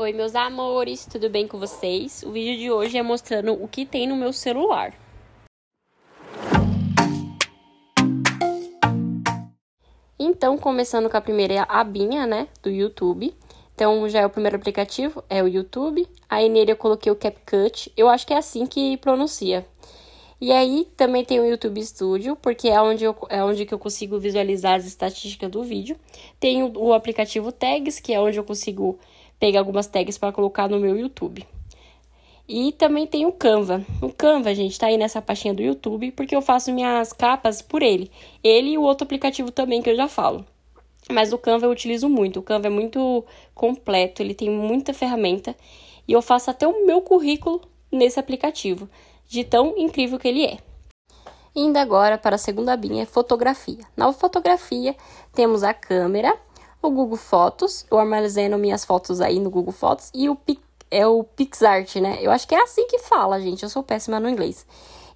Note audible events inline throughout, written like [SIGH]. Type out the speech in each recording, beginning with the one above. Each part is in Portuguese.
Oi, meus amores, tudo bem com vocês? O vídeo de hoje é mostrando o que tem no meu celular. Então, começando com a primeira abinha, né, do YouTube. Então, já é o primeiro aplicativo, é o YouTube. Aí nele eu coloquei o CapCut, eu acho que é assim que pronuncia. E aí também tem o YouTube Studio, porque é onde, eu, é onde que eu consigo visualizar as estatísticas do vídeo. Tem o, o aplicativo Tags, que é onde eu consigo pegar algumas tags para colocar no meu YouTube. E também tem o Canva. O Canva, gente, tá aí nessa pastinha do YouTube, porque eu faço minhas capas por ele. Ele e o outro aplicativo também que eu já falo. Mas o Canva eu utilizo muito. O Canva é muito completo, ele tem muita ferramenta. E eu faço até o meu currículo nesse aplicativo, de tão incrível que ele é. Indo agora para a segunda linha, fotografia. Na fotografia, temos a câmera, o Google Fotos, eu armazeno minhas fotos aí no Google Fotos, e o Pic, é o PixArt, né? Eu acho que é assim que fala, gente, eu sou péssima no inglês.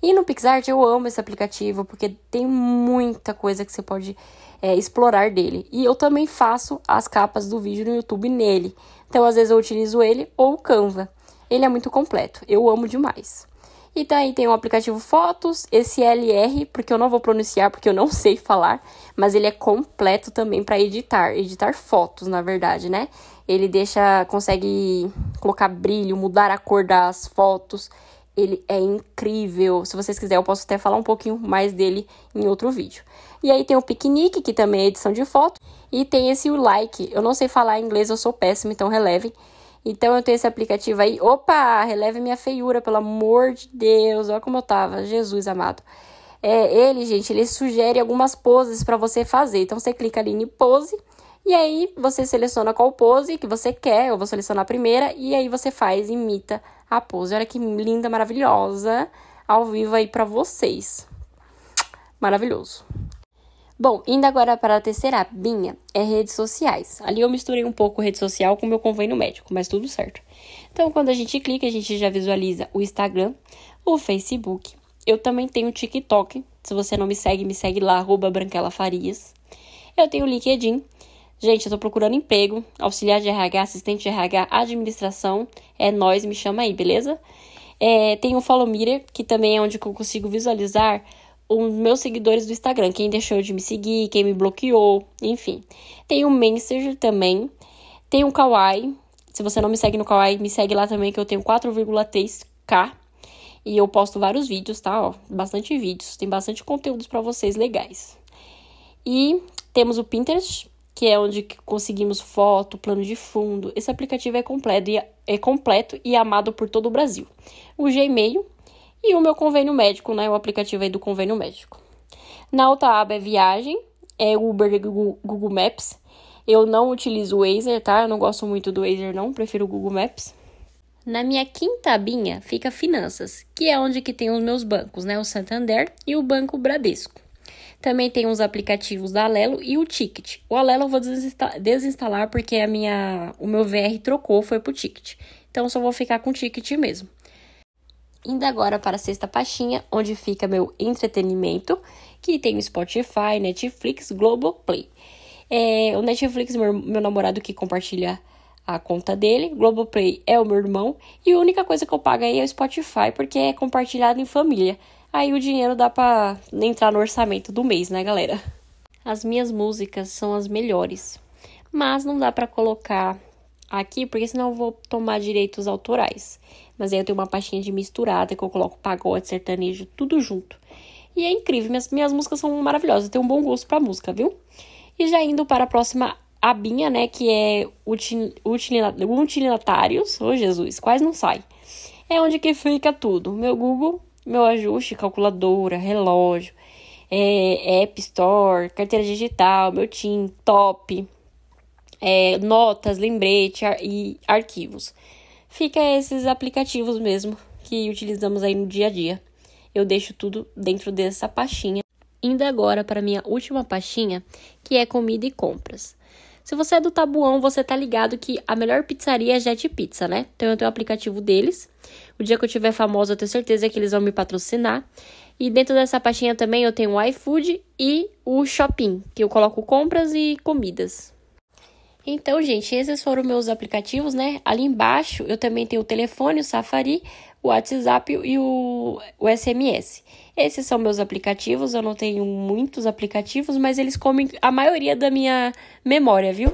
E no PixArt eu amo esse aplicativo, porque tem muita coisa que você pode é, explorar dele. E eu também faço as capas do vídeo no YouTube nele. Então, às vezes eu utilizo ele ou o Canva. Ele é muito completo, eu amo demais. E daí tem o aplicativo Fotos, esse LR, porque eu não vou pronunciar porque eu não [LAUGHS] sei falar, mas ele é completo também para editar, editar fotos, na verdade, né? Ele deixa, consegue colocar brilho, mudar a cor das fotos. Ele é incrível. Se vocês quiserem, eu posso até falar um pouquinho mais dele em outro vídeo. E aí tem o Piquenique, que também é edição de foto. E tem esse o Like. Eu não sei falar inglês, eu sou péssima, então relevem. Então eu tenho esse aplicativo aí. Opa, releve minha feiura, pelo amor de Deus. Olha como eu tava, Jesus amado. É, ele, gente, ele sugere algumas poses para você fazer. Então você clica ali em pose e aí você seleciona qual pose que você quer. Eu vou selecionar a primeira e aí você faz, imita a pose. Olha que linda, maravilhosa, ao vivo aí para vocês. Maravilhoso. Bom, indo agora para a terceira abinha, é redes sociais. Ali eu misturei um pouco rede social com meu convênio médico, mas tudo certo. Então, quando a gente clica, a gente já visualiza o Instagram, o Facebook. Eu também tenho o TikTok. Se você não me segue, me segue lá, @branquelafarias. Eu tenho o LinkedIn. Gente, eu tô procurando emprego, auxiliar de RH, assistente de RH, administração. É nós, me chama aí, beleza? É, tem o Follow Mirror, que também é onde eu consigo visualizar os meus seguidores do Instagram, quem deixou de me seguir, quem me bloqueou, enfim. Tem o Messenger também, tem o Kawaii. Se você não me segue no Kawaii, me segue lá também que eu tenho 4,3k e eu posto vários vídeos, tá, ó, bastante vídeos, tem bastante conteúdos para vocês legais. E temos o Pinterest, que é onde conseguimos foto, plano de fundo. Esse aplicativo é completo e é, é completo e amado por todo o Brasil. O Gmail, e o meu convênio médico, né? O aplicativo aí do convênio médico. Na outra aba é viagem, é Uber e Google Maps. Eu não utilizo o Wazer, tá? Eu não gosto muito do Wazer, não. Prefiro o Google Maps. Na minha quinta abinha fica finanças, que é onde que tem os meus bancos, né? O Santander e o Banco Bradesco. Também tem os aplicativos da Alelo e o Ticket. O Alelo eu vou desinstalar, porque a minha, o meu VR trocou, foi pro Ticket. Então só vou ficar com o Ticket mesmo indo agora para a sexta pastinha, onde fica meu entretenimento, que tem Spotify, Netflix, Globoplay. É, o Netflix, meu, meu namorado que compartilha a conta dele, Globoplay é o meu irmão, e a única coisa que eu pago aí é o Spotify, porque é compartilhado em família. Aí o dinheiro dá pra entrar no orçamento do mês, né, galera? As minhas músicas são as melhores, mas não dá para colocar aqui, porque senão eu vou tomar direitos autorais. Mas aí eu tenho uma pastinha de misturada que eu coloco pagode, sertanejo, tudo junto. E é incrível, minhas, minhas músicas são maravilhosas, eu tenho um bom gosto pra música, viu? E já indo para a próxima abinha, né, que é util, utilitários, ô oh, Jesus, quase não sai. É onde que fica tudo, meu Google, meu ajuste, calculadora, relógio, é, App Store, carteira digital, meu team, top, é, notas, lembrete ar e arquivos. Fica esses aplicativos mesmo que utilizamos aí no dia a dia. Eu deixo tudo dentro dessa pastinha. Indo agora para minha última pastinha, que é comida e compras. Se você é do Tabuão, você tá ligado que a melhor pizzaria é Jet Pizza, né? Então eu tenho o um aplicativo deles. O dia que eu tiver famosa, eu tenho certeza que eles vão me patrocinar. E dentro dessa pastinha também eu tenho o iFood e o Shopping, que eu coloco compras e comidas. Então, gente, esses foram meus aplicativos, né? Ali embaixo eu também tenho o telefone, o Safari, o WhatsApp e o, o SMS. Esses são meus aplicativos, eu não tenho muitos aplicativos, mas eles comem a maioria da minha memória, viu?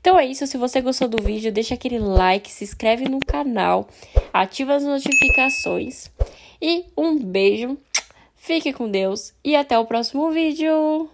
Então é isso, se você gostou do vídeo, deixa aquele like, se inscreve no canal, ativa as notificações e um beijo, fique com Deus e até o próximo vídeo!